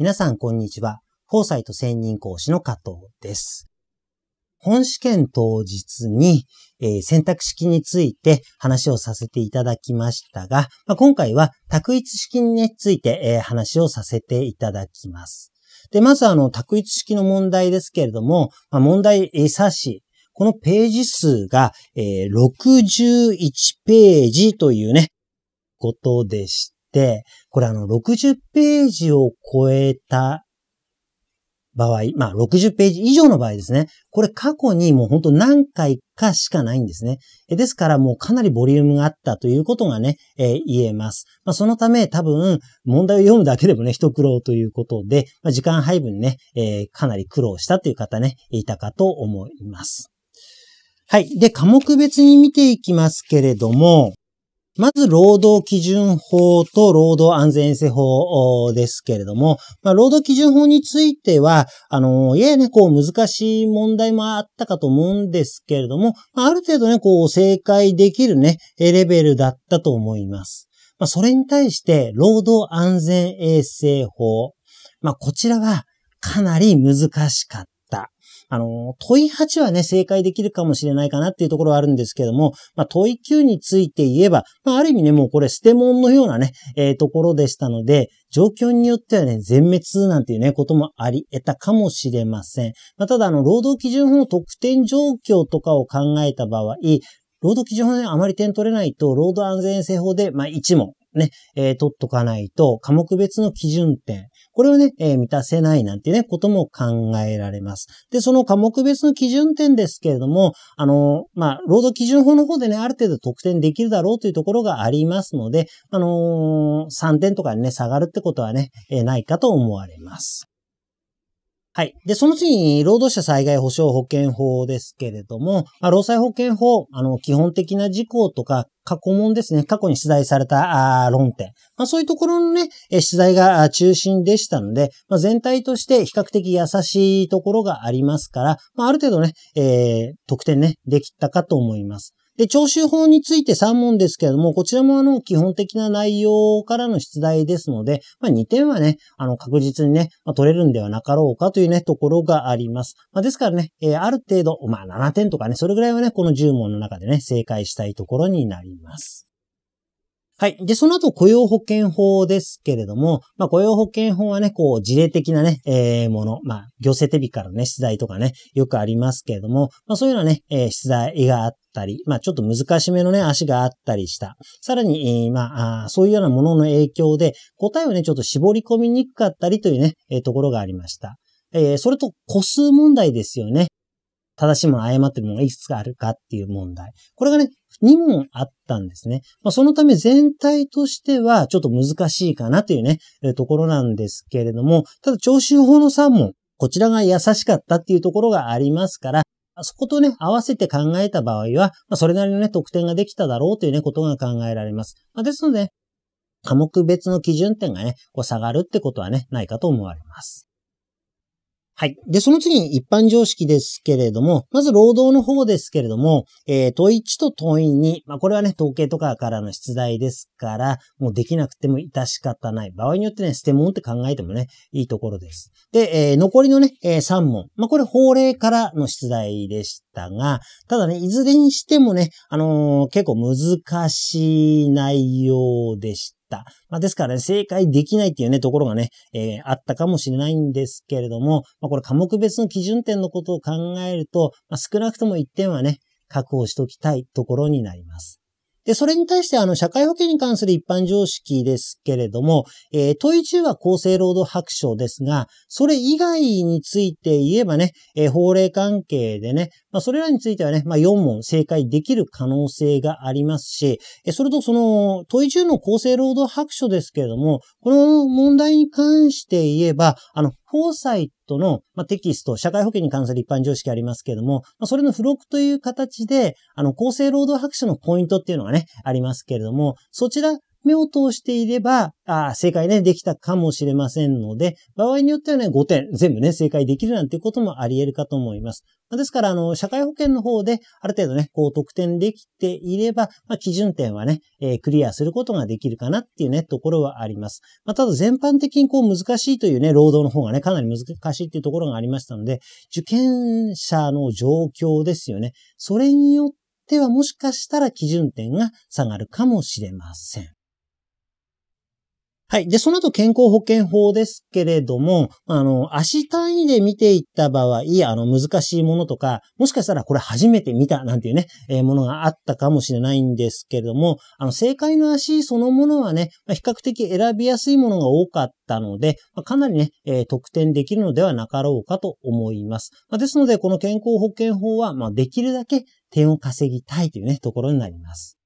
皆さんこんにちは。フォーサイト専任講師の加藤です。本試験当日に、えー、選択式について話をさせていただきましたが、まあ、今回は択一式について、えー、話をさせていただきます。で、まずあの、択一式の問題ですけれども、まあ、問題、えー、し。このページ数が、えー、61ページというね、ことでした。て、これあの、60ページを超えた場合、まあ、60ページ以上の場合ですね。これ過去にもうほんと何回かしかないんですね。ですからもうかなりボリュームがあったということがね、えー、言えます。まあ、そのため多分問題を読むだけでもね、一苦労ということで、まあ、時間配分ね、えー、かなり苦労したという方ね、いたかと思います。はい。で、科目別に見ていきますけれども、まず、労働基準法と労働安全衛生法ですけれども、まあ、労働基準法については、あの、ややね、こう、難しい問題もあったかと思うんですけれども、あ、る程度ね、こう、正解できるね、レベルだったと思います。まあ、それに対して、労働安全衛生法。まあ、こちらは、かなり難しかった。あの、問い8はね、正解できるかもしれないかなっていうところはあるんですけども、まあ、問い9について言えば、まあ、ある意味ね、もうこれ捨て物のようなね、えー、ところでしたので、状況によってはね、全滅なんていうね、こともあり得たかもしれません。まあ、ただ、あの、労働基準法の特典状況とかを考えた場合、労働基準法であまり点取れないと、労働安全性法で、まあ、1問、ね、えー、取っとかないと、科目別の基準点、これをね、えー、満たせないなんてね、ことも考えられます。で、その科目別の基準点ですけれども、あのー、まあ、労働基準法の方でね、ある程度得点できるだろうというところがありますので、あのー、3点とかにね、下がるってことはね、えー、ないかと思われます。はい。で、その次に、労働者災害保障保険法ですけれども、まあ、労災保険法、あの、基本的な事項とか、過去問ですね、過去に取材されたあ論点。まあ、そういうところのね、取材が中心でしたので、まあ、全体として比較的優しいところがありますから、まあ、ある程度ね、えー、得点ね、できたかと思います。で、徴収法について3問ですけれども、こちらもあの、基本的な内容からの出題ですので、まあ2点はね、あの、確実にね、まあ、取れるんではなかろうかというね、ところがあります。まあですからね、えー、ある程度、まあ7点とかね、それぐらいはね、この10問の中でね、正解したいところになります。はい。で、その後、雇用保険法ですけれども、まあ、雇用保険法はね、こう、事例的なね、えー、もの、まあ、行政手引からね、出題とかね、よくありますけれども、まあ、そういうようなね、えー、出題があったり、まあちょっと難しめのね、足があったりした。さらに、えー、まあそういうようなものの影響で、答えをね、ちょっと絞り込みにくかったりというね、えー、ところがありました。えー、それと個数問題ですよね。正しいもの、誤ってるものがいくつかあるかっていう問題。これがね、2問あったんですね。まあ、そのため全体としてはちょっと難しいかなというね、えところなんですけれども、ただ徴収法の3問、こちらが優しかったっていうところがありますから、そことね、合わせて考えた場合は、まあ、それなりのね、得点ができただろうというね、ことが考えられます。まあ、ですので、科目別の基準点がね、こう下がるってことはね、ないかと思われます。はい。で、その次に一般常識ですけれども、まず労働の方ですけれども、えー、問1と問2、まあ、これはね、統計とかからの出題ですから、もうできなくても致し方ない。場合によってね、捨て問って考えてもね、いいところです。で、えー、残りのね、えー、3問。まあ、これ法令からの出題でしたが、ただね、いずれにしてもね、あのー、結構難しい内容でし。まあ、ですからね、正解できないっていうね、ところがね、えー、あったかもしれないんですけれども、まあ、これ科目別の基準点のことを考えると、まあ、少なくとも1点はね、確保しておきたいところになります。で、それに対してあの、社会保険に関する一般常識ですけれども、えー、問い中は厚生労働白書ですが、それ以外について言えばね、えー、法令関係でね、まあ、それらについてはね、まあ、4問正解できる可能性がありますし、えー、それとその、問い中の厚生労働白書ですけれども、この問題に関して言えば、あの、フォーサイトの、まあ、テキスト、社会保険に関する一般常識ありますけれども、まあ、それの付録という形で、あの、厚生労働白書のポイントっていうのがね、ありますけれども、そちら目を通していれば、あ正解ね、できたかもしれませんので、場合によってはね、5点、全部ね、正解できるなんていうこともあり得るかと思います。ですから、あの、社会保険の方で、ある程度ね、こう、得点できていれば、まあ、基準点はね、えー、クリアすることができるかなっていうね、ところはあります。まあ、ただ、全般的にこう、難しいというね、労働の方がね、かなり難しいっていうところがありましたので、受験者の状況ですよね。それによっては、もしかしたら基準点が下がるかもしれません。はい。で、その後健康保険法ですけれども、あの、足単位で見ていった場合、あの、難しいものとか、もしかしたらこれ初めて見たなんていうね、えー、ものがあったかもしれないんですけれども、あの、正解の足そのものはね、比較的選びやすいものが多かったので、かなりね、えー、得点できるのではなかろうかと思います。まですので、この健康保険法は、まあ、できるだけ点を稼ぎたいというね、ところになります。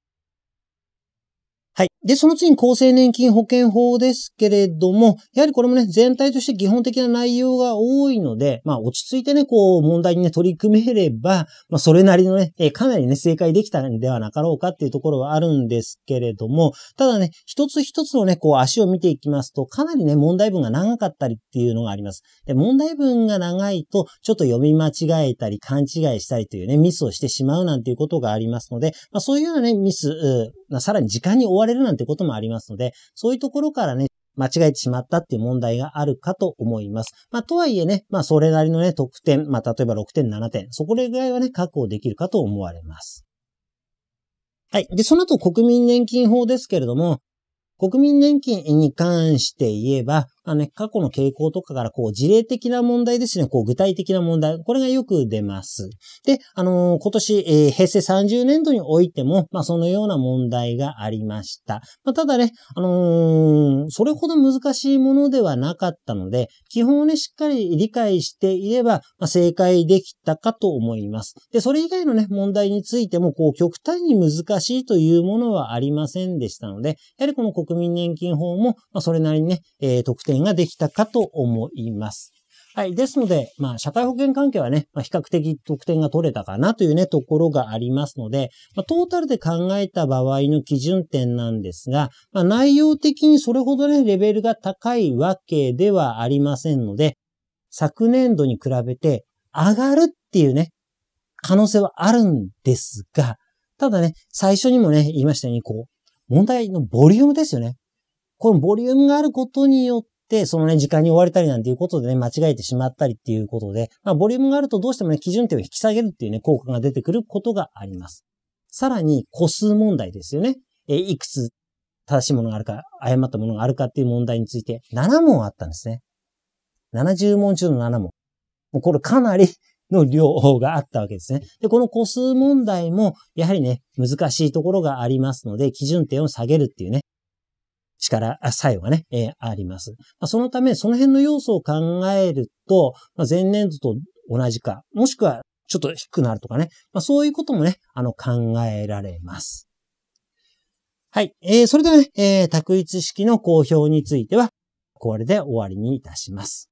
はい。で、その次に厚生年金保険法ですけれども、やはりこれもね、全体として基本的な内容が多いので、まあ、落ち着いてね、こう、問題にね、取り組めれば、まあ、それなりのね、えかなりね、正解できたんではなかろうかっていうところはあるんですけれども、ただね、一つ一つのね、こう、足を見ていきますと、かなりね、問題文が長かったりっていうのがあります。で、問題文が長いと、ちょっと読み間違えたり、勘違いしたりというね、ミスをしてしまうなんていうことがありますので、まあ、そういうようなね、ミス、さらに時間に追われるなんてこともありますので、そういうところからね、間違えてしまったっていう問題があるかと思います。まあ、とはいえね、まあ、それなりのね、得点、まあ、例えば6点、7点、そこらぐらいはね、確保できるかと思われます。はい。で、その後、国民年金法ですけれども、国民年金に関して言えば、あね、過去の傾向とかから、こう、事例的な問題ですね、こう、具体的な問題、これがよく出ます。で、あのー、今年、えー、平成30年度においても、まあ、そのような問題がありました。まあ、ただね、あのー、それほど難しいものではなかったので、基本をね、しっかり理解していれば、まあ、正解できたかと思います。で、それ以外のね、問題についても、こう、極端に難しいというものはありませんでしたので、やはりこの国民年金法も、まあ、それなりにね、えー、特定ができたかと思います。はい。ですので、まあ、社会保険関係はね、まあ、比較的得点が取れたかなというね、ところがありますので、まあ、トータルで考えた場合の基準点なんですが、まあ、内容的にそれほどね、レベルが高いわけではありませんので、昨年度に比べて上がるっていうね、可能性はあるんですが、ただね、最初にもね、言いましたように、こう、問題のボリュームですよね。このボリュームがあることによっで、そのね、時間に追われたりなんていうことでね、間違えてしまったりっていうことで、まあ、ボリュームがあるとどうしてもね、基準点を引き下げるっていうね、効果が出てくることがあります。さらに、個数問題ですよね。え、いくつ正しいものがあるか、誤ったものがあるかっていう問題について、7問あったんですね。70問中の7問。もうこれかなりの量があったわけですね。で、この個数問題も、やはりね、難しいところがありますので、基準点を下げるっていうね、力、作用がね、えー、あります。まあ、そのため、その辺の要素を考えると、まあ、前年度と同じか、もしくはちょっと低くなるとかね、まあ、そういうこともね、あの、考えられます。はい。えー、それではね、えー、択一式の公表については、これで終わりにいたします。